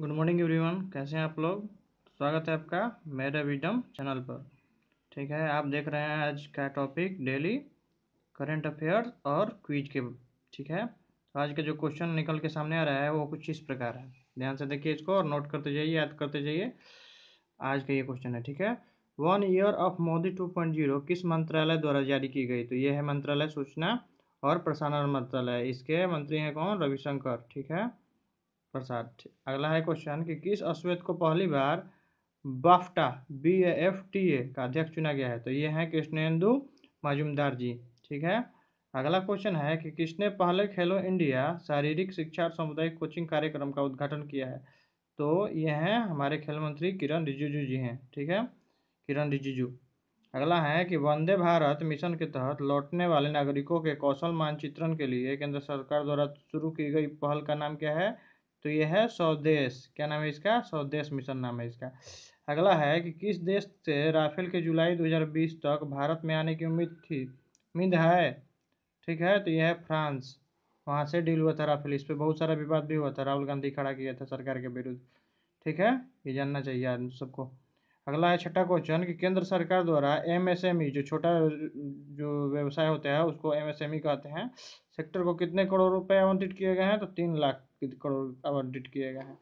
good morning everyone कैसे हैं आप लोग स्वागत है आपका मेरा विडम चैनल पर ठीक है आप देख रहे हैं आज का टॉपिक डेली करंट अफेयर्स और क्विज के ठीक है तो आज का जो क्वेश्चन निकल के सामने आ रहा है वो कुछ इस प्रकार है ध्यान से देखिए इसको और नोट करते जाइए याद करते जाइए आज का ये क्वेश्चन है ठीक है one year of Modi two point zero किस मंत्रालय द्वारा जारी की गई तो ये है मंत्रालय सूचना और प्रसारण मंत्रालय इसके मंत्री हैं कौन रविशंकर ठीक है प्रसाद अगला है क्वेश्चन कि किस अश्वेत को पहली बार BAFTA B F T A का अध्यक्ष चुना गया है तो ये हैं कृष्णेंदु मजुमदार जी ठीक है अगला क्वेश्चन है कि किसने पहले खेलो इंडिया शारीरिक शिक्षा और सामुदायिक कोचिंग कार्यक्रम का उद्घाटन किया है तो ये हैं हमारे खेल मंत्री किरण रिजिजू जी हैं ठीक है किरण रिजिजू अगला है कि वंदे भारत मिशन के तहत लौटने वाले नागरिकों के कौशल मानचित्रण के लिए केंद्र सरकार द्वारा शुरू की गई पहल का नाम क्या है तो ये है स्वदेश क्या नाम है इसका स्वदेश मिशन नाम है इसका अगला है कि किस देश से राफेल के जुलाई 2020 तक भारत में आने की उम्मीद थी उम्मीद है ठीक है तो यह है फ्रांस वहाँ से डील हुआ था राफेल इस पर बहुत सारा विवाद भी हुआ था राहुल गांधी खड़ा किया था सरकार के विरुद्ध ठीक है ये जानना चाहिए सबको अगला है छठा क्वेश्चन कि केंद्र सरकार द्वारा एमएसएमई जो छोटा जो व्यवसाय होता है उसको एमएसएमई कहते हैं सेक्टर को कितने करोड़ रुपए आवंटित किए गए हैं तो तीन लाख करोड़ आवंटित किए गए हैं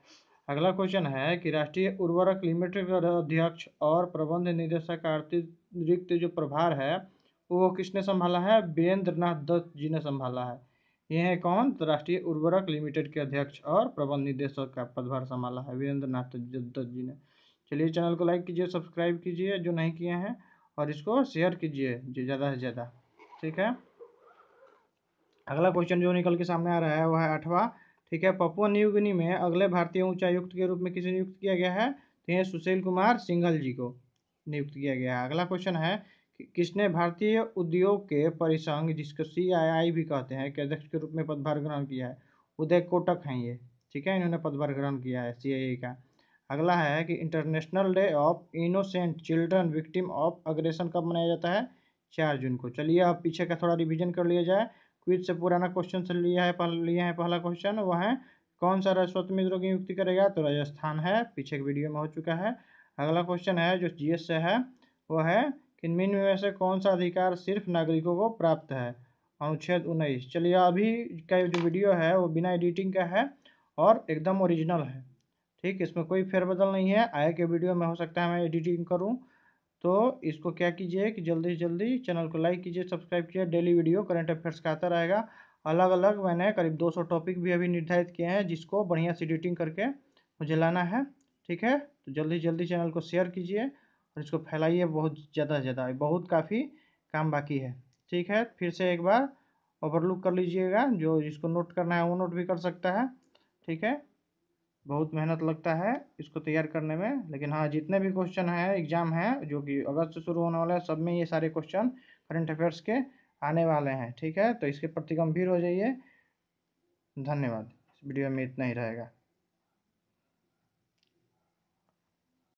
अगला क्वेश्चन है कि राष्ट्रीय उर्वरक लिमिटेड का अध्यक्ष और प्रबंध निदेशक का अतिरिक्त जो प्रभार है वो किसने संभाला है वीरेंद्र नाथ दत्त जी ने संभाला है ये है कौन तो राष्ट्रीय उर्वरक लिमिटेड के अध्यक्ष और प्रबंध निदेशक का पदभार संभाला है वीरेंद्र नाथ दत्त जी ने चलिए चैनल को लाइक कीजिए सब्सक्राइब कीजिए जो नहीं किए हैं और इसको शेयर कीजिए ज़्यादा से ज़्यादा ठीक है अगला क्वेश्चन जो निकल के सामने आ रहा है वह है अठवा ठीक है पपुआ न्यूगिनी में अगले भारतीय उच्चायुक्त के रूप में किसे नियुक्त किया गया है तो ये सुशील कुमार सिंघल जी को नियुक्त किया गया है अगला क्वेश्चन है कि किसने भारतीय उद्योग के परिसंघ जिसको सी भी कहते हैं के अध्यक्ष के रूप में पदभार ग्रहण किया है उदय कोटक हैं ये ठीक है इन्होंने पदभार ग्रहण किया है सी का अगला है कि international day of innocent children victim of aggression कब मनाया जाता है चार जून को चलिए अब पीछे का थोड़ा रिविजन कर लिया जाए क्विज से पुराना क्वेश्चन से लिया है पहला लिया है पहला क्वेश्चन वह है कौन सा राजस्वत मित्रों की नियुक्ति करेगा तो राजस्थान है पीछे के वीडियो में हो चुका है अगला क्वेश्चन है जो जी से है वो है कि निम्न में से कौन सा अधिकार सिर्फ नागरिकों को प्राप्त है अनुच्छेद उन्नीस चलिए अभी का जो वीडियो है वो बिना एडिटिंग का है और एकदम ओरिजिनल है ठीक इसमें कोई फेरबदल नहीं है आए के वीडियो में हो सकता है मैं एडिटिंग करूँ तो इसको क्या कीजिए कि जल्दी से जल्दी चैनल को लाइक कीजिए सब्सक्राइब कीजिए डेली वीडियो करंट अफेयर्स का आता रहेगा अलग अलग मैंने करीब 200 टॉपिक भी अभी निर्धारित किए हैं जिसको बढ़िया से एडिटिंग करके मुझे लाना है ठीक है तो जल्दी जल्दी चैनल को शेयर कीजिए और इसको फैलाइए बहुत ज़्यादा ज़्यादा बहुत काफ़ी काम बाकी है ठीक है फिर से एक बार ओवरलुक कर लीजिएगा जो जिसको नोट करना है वो नोट भी कर सकता है ठीक है बहुत मेहनत लगता है इसको तैयार करने में लेकिन हाँ जितने भी क्वेश्चन हैं एग्जाम है जो कि अगस्त से शुरू होने वाला है सब में ये सारे क्वेश्चन करंट अफेयर्स के आने वाले हैं ठीक है तो इसके प्रति गंभीर हो जाइए धन्यवाद इस वीडियो में इतना ही रहेगा